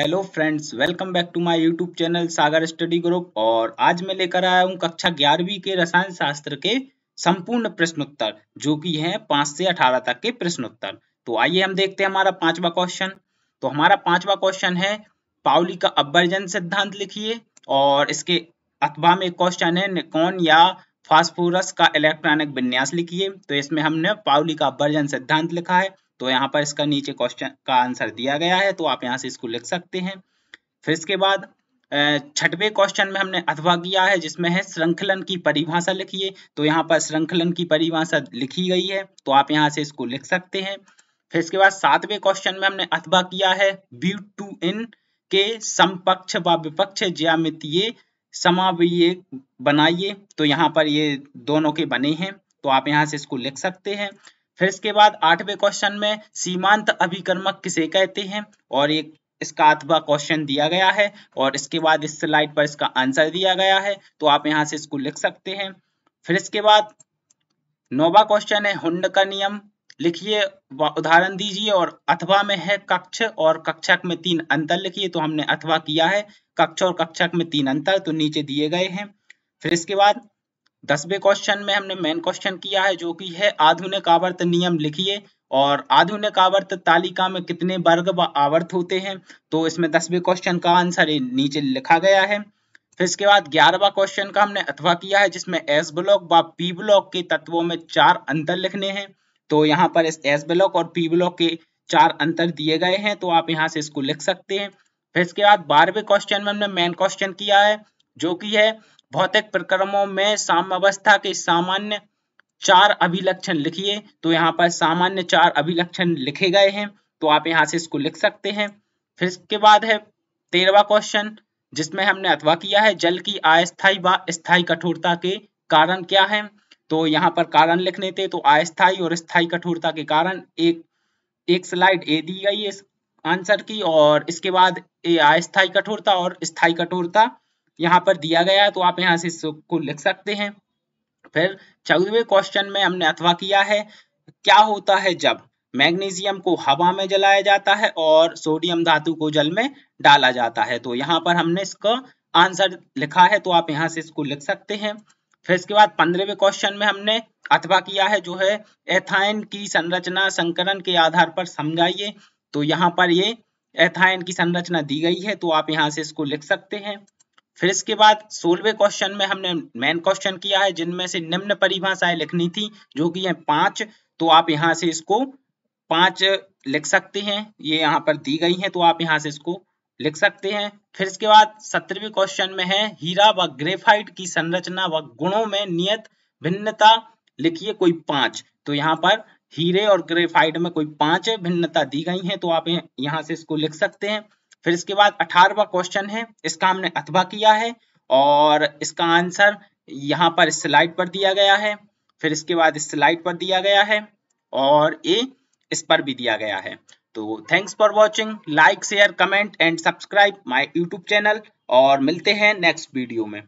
hello friends welcome back to my YouTube channel Sagar study group और आज मैं लेकर आया हूँ कक्षा ग्यारहवीं के रसायन शास्त्र के संपूर्ण प्रश्नोत्तर जो कि है पांच से अठारह तक के प्रश्नोत्तर तो आइए हम देखते हैं हमारा पांचवा क्वेश्चन तो हमारा पांचवा क्वेश्चन है पाउली का अब्बर्जन सिद्धांत लिखिए और इसके अथवा में क्वेश्चन है निकोन या फास्फोरस का इलेक्ट्रॉनिक विन्यास लिखिए तो इसमें हमने पाउली का अब्बर्जन सिद्धांत लिखा है तो यहाँ पर इसका नीचे क्वेश्चन का आंसर दिया गया है तो आप यहाँ से इसको लिख सकते हैं फिर इसके बाद छठवें क्वेश्चन में हमने अथवा किया है जिसमें है श्रृंखलन की परिभाषा लिखिए तो यहाँ पर श्रृंखलन की परिभाषा लिखी गई है तो आप यहाँ से इसको लिख सकते हैं फिर इसके बाद सातवें क्वेश्चन में हमने अथवा किया है बी टू इन के समपक्ष व विपक्ष ज्यामितीय समावीय बनाइए तो यहाँ पर ये दोनों के बने हैं तो आप यहाँ से इसको लिख सकते हैं फिर इसके बाद आठवें क्वेश्चन में सीमांत अभिकर्मक किसे कहते हैं और एक इसका आठवा क्वेश्चन दिया गया है और इसके बाद इस स्लाइड पर इसका आंसर दिया गया है तो आप यहाँ से इसको लिख सकते हैं फिर इसके बाद नौवा क्वेश्चन है हुंड का नियम लिखिए उदाहरण दीजिए और अथवा में है कक्ष और कक्षक में तीन अंतर लिखिए तो हमने अथवा किया है कक्ष और कक्षक में तीन अंतर तो नीचे दिए गए हैं फिर इसके बाद दसवें क्वेश्चन में हमने मेन क्वेश्चन किया है जो कि है आधुनिक आवर्त नियम लिखिए और आधुनिक आवर्त तालिका में कितने वर्ग व आवर्त होते हैं तो इसमें दसवें क्वेश्चन का आंसर नीचे लिखा गया है फिर इसके बाद ग्यारहवा क्वेश्चन का हमने अथवा किया है जिसमें एस ब्लॉक व पी ब्लॉक के तत्वों में चार अंतर लिखने हैं तो यहाँ पर इस एस ब्लॉक और पी ब्लॉक के चार अंतर दिए गए हैं तो आप यहाँ से इसको लिख सकते हैं फिर इसके बाद बारहवें क्वेश्चन में हमने मेन क्वेश्चन किया है जो कि है भौतिक प्रक्रमों में साम्यवस्था के सामान्य चार अभिलक्षण लिखिए तो यहाँ पर सामान्य चार अभिलक्षण लिखे गए हैं तो आप यहाँ से इसको लिख सकते हैं फिर इसके बाद है तेरहवा क्वेश्चन जिसमें हमने अथवा किया है जल की अस्थायी व स्थायी कठोरता के कारण क्या है तो यहाँ पर कारण लिखने थे तो अस्थायी और स्थायी कठोरता के कारण एक एक स्लाइड ए दी गई है आंसर की और इसके बाद ए अस्थायी कठोरता और स्थायी कठोरता यहाँ पर दिया गया है तो आप यहाँ से इसको लिख सकते हैं फिर चौदहवें क्वेश्चन में हमने अथवा किया है क्या होता है जब मैग्नीशियम को हवा में जलाया जाता है और सोडियम धातु को जल में डाला जाता है तो यहाँ पर हमने इसका आंसर लिखा है तो आप यहाँ से इसको लिख सकते हैं फिर इसके बाद पंद्रहवें क्वेश्चन में हमने अथवा किया है जो है एथाइन की संरचना संकरण के आधार पर समझाइए तो यहाँ पर ये एथाइन की संरचना दी गई है तो आप यहाँ से इसको लिख सकते हैं फिर इसके बाद सोलवे क्वेश्चन में हमने मेन क्वेश्चन किया है जिनमें से निम्न परिभाषाएं लिखनी थी जो कि है पांच तो आप यहाँ से इसको पांच लिख सकते हैं ये यहाँ पर दी गई है तो आप यहाँ से इसको लिख सकते हैं फिर इसके बाद सत्रहवीं क्वेश्चन में है हीरा व ग्रेफाइट की संरचना व गुणों में नियत भिन्नता लिखिए कोई पांच तो यहाँ पर हीरे और ग्रेफाइट में कोई पांच भिन्नता दी गई है तो आप यहाँ से इसको लिख सकते हैं फिर इसके बाद अठारवा क्वेश्चन है इसका हमने अथवा किया है और इसका आंसर यहाँ पर स्लाइड पर दिया गया है फिर इसके बाद स्लाइड पर दिया गया है और ए इस पर भी दिया गया है तो thanks for watching like share comment and subscribe my YouTube channel और मिलते हैं नेक्स्ट वीडियो में